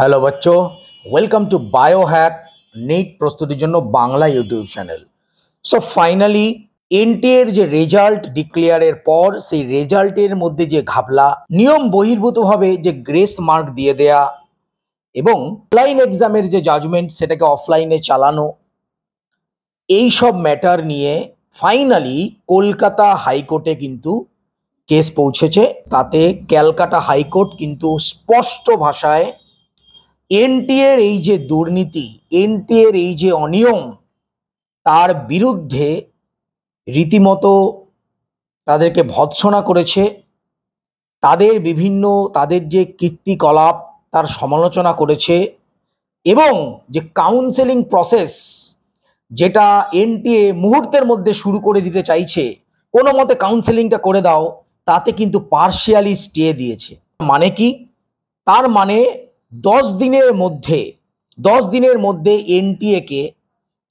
hello বাচ্চো welcome to bio biohack NET প্রস্তুতির জন্য Bangla YouTube channel so finally এনটের যে রেজাল্ট ডিক্লেয়ারের পর সেই রেজাল্টের মধ্যে যে ঘাবলা নিয়ম বহির্ভূতভাবে যে গ্রেস মার্ক দিয়ে দেয়া এবং অনলাইন এক্সামের যে জাজমেন্ট সেটাকে অফলাইনে চালানো এই সব ম্যাটার নিয়ে ফাইনালি কলকাতা হাইকোর্টে কিন্তু কেস পৌঁছেছে তাতে ক্যালকাটা হাইকোর্ট কিন্তু স্পষ্ট ভাষায় এনটিএর এই যে দুর্নীতি এনটিএর এই যে অনিয়ম তার বিরুদ্ধে রীতিমতো তাদেরকে ভৎসনা করেছে তাদের বিভিন্ন তাদের যে কীর্তিকলাপ তার সমালোচনা করেছে এবং যে কাউন্সেলিং প্রসেস যেটা এনটিএ মুহূর্তের মধ্যে শুরু করে দিতে চাইছে কোনো মতে কাউন্সেলিংটা করে দাও তাতে কিন্তু পার্শিয়ালি স্টে দিয়েছে মানে কি তার মানে দশ দিনের মধ্যে দশ দিনের মধ্যে এনটিএকে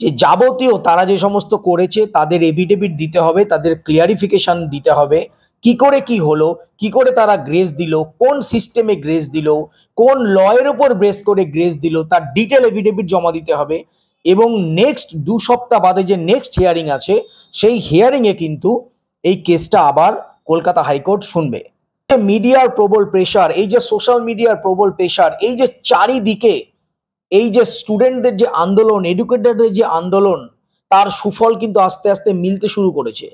যে যাবতীয় তারা যে সমস্ত করেছে তাদের এভিডেভিট দিতে হবে তাদের ক্লিয়ারিফিকেশন দিতে হবে কি করে কি হলো কি করে তারা গ্রেস দিল কোন সিস্টেমে গ্রেস দিল কোন লয়ের ওপর ব্রেস করে গ্রেস দিল তার ডিটেল এভিডেভিট জমা দিতে হবে এবং নেক্সট দু সপ্তাহ বাদে যে নেক্সট হিয়ারিং আছে সেই হিয়ারিংয়ে কিন্তু এই কেসটা আবার কলকাতা হাইকোর্ট শুনবে মিডিয়ার প্রবল প্রেশার এই যে সোশ্যাল মিডিয়ার প্রবল প্রেশার এই যে চারিদিকে এই যে স্টুডেন্টদের যে আন্দোলন এডুকেটেডদের যে আন্দোলন তার সুফল কিন্তু আস্তে আস্তে মিলতে শুরু করেছে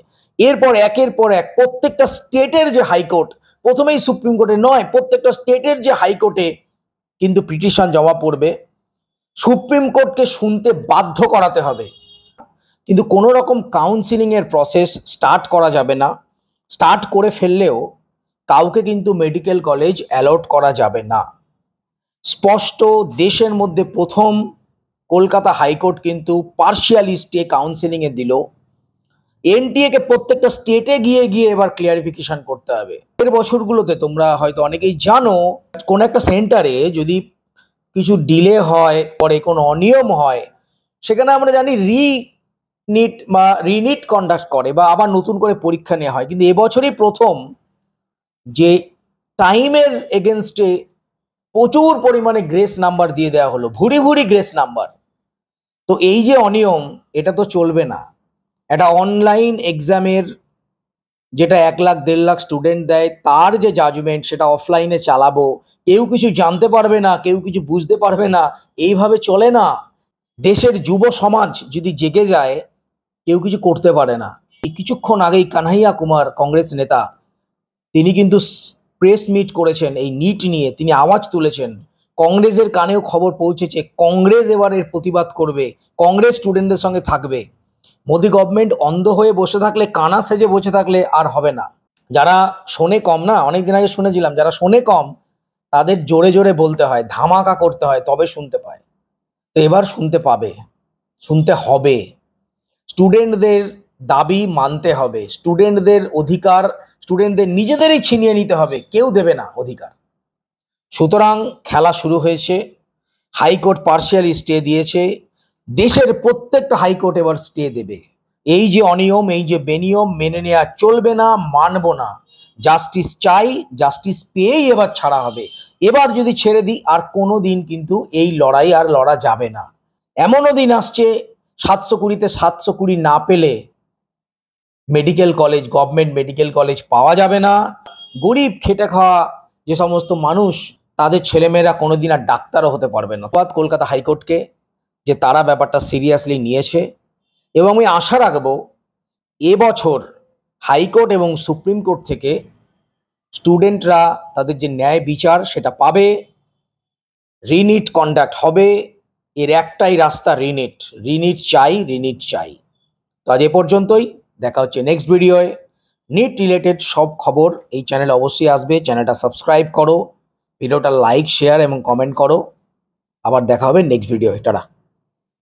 এরপর একের পর এক প্রত্যেকটা স্টেটের যে হাইকোর্ট প্রথমেই সুপ্রিম কোর্টে নয় প্রত্যেকটা স্টেটের যে হাইকোর্টে কিন্তু পিটিশন জমা পড়বে সুপ্রিম কোর্টকে শুনতে বাধ্য করাতে হবে কিন্তু কোনো রকম কাউন্সিলিংয়ের প্রসেস স্টার্ট করা যাবে না স্টার্ট করে ফেললেও কাউকে কিন্তু মেডিকেল কলেজ অ্যালট করা যাবে না স্পষ্ট দেশের মধ্যে প্রথম কলকাতা হাইকোর্ট কিন্তু পার্শিয়ালি স্টে কাউন্সেলিংয়ে দিল এনটিএকে প্রত্যেকটা স্টেটে গিয়ে গিয়ে এবার ক্লিয়ারিফিকেশন করতে হবে এর বছরগুলোতে তোমরা হয়তো অনেকেই জানো কোন একটা সেন্টারে যদি কিছু ডিলে হয় পরে কোনো অনিয়ম হয় সেখানে আমরা জানি রি নিট বা রিনিট কন্ডাক্ট করে বা আবার নতুন করে পরীক্ষা নেওয়া হয় কিন্তু এবছরই প্রথম যে টাইমের এগেনস্টে প্রচুর পরিমাণে গ্রেস নাম্বার দিয়ে দেওয়া হলো ভুরি ভুরি গ্রেস নাম্বার তো এই যে অনিয়ম এটা তো চলবে না এটা অনলাইন এক্সামের যেটা এক লাখ দেড় লাখ স্টুডেন্ট দেয় তার যে জাজমেন্ট সেটা অফলাইনে চালাবো কেউ কিছু জানতে পারবে না কেউ কিছু বুঝতে পারবে না এইভাবে চলে না দেশের যুব সমাজ যদি জেগে যায় কেউ কিছু করতে পারে না কিছুক্ষণ আগেই কানহাইয়া কুমার কংগ্রেস নেতা তিনি কিন্তু প্রেস মিট করেছেন এই নিট নিয়ে তিনি আওয়াজ তুলেছেন কংগ্রেসের কানেও খবর পৌঁছেছে কংগ্রেস এবারের প্রতিবাদ করবে কংগ্রেস স্টুডেন্টদের সঙ্গে থাকবে মোদি গভর্নমেন্ট অন্ধ হয়ে বসে থাকলে কানা সেজে বসে থাকলে আর হবে না যারা শোনে কম না অনেকদিন আগে শুনেছিলাম যারা শোনে কম তাদের জোরে জোরে বলতে হয় ধামাকা করতে হয় তবে শুনতে পায় তো এবার শুনতে পাবে শুনতে হবে স্টুডেন্টদের দাবি মানতে হবে স্টুডেন্টদের অধিকার স্টুডেন্টদের নিজেদেরই ছিনিয়ে নিতে হবে কেউ দেবে না অধিকার সুতরাং খেলা শুরু হয়েছে হাইকোর্ট পার্সিয়ালি স্টে দিয়েছে দেশের প্রত্যেকটা হাইকোর্ট এবার স্টে দেবে এই যে অনিয়ম এই যে বেনিয়ম মেনে নেওয়া চলবে না মানব না জাস্টিস চাই জাস্টিস পেয়েই এবার ছাড়া হবে এবার যদি ছেড়ে দিই আর কোনো দিন কিন্তু এই লড়াই আর লড়া যাবে না এমনও দিন আসছে সাতশো কুড়িতে সাতশো কুড়ি না পেলে medical college government medical college পাওয়া যাবে না গরিব খেটে খাওয়া যে সমস্ত মানুষ তাদের ছেলেমেয়েরা কোনোদিন আর ডাক্তারও হতে পারবে না অর্থাৎ কলকাতা হাইকোর্টকে যে তারা ব্যাপারটা সিরিয়াসলি নিয়েছে এবং আমি আশা রাখব এবছর হাইকোর্ট এবং সুপ্রিম কোর্ট থেকে স্টুডেন্টরা তাদের যে ন্যায় বিচার সেটা পাবে রিনিট কন্ডাক্ট হবে এর একটাই রাস্তা রিনিট রিনিট চাই রিনিট চাই তো আজ এ পর্যন্তই দেখা হচ্ছে নেক্সট ভিডিওয়ে নিট রিলেটেড সব খবর এই চ্যানেল অবশ্যই আসবে চ্যানেলটা সাবস্ক্রাইব করো ভিডিওটা লাইক শেয়ার এবং কমেন্ট করো আবার দেখা হবে নেক্সট ভিডিও টাটা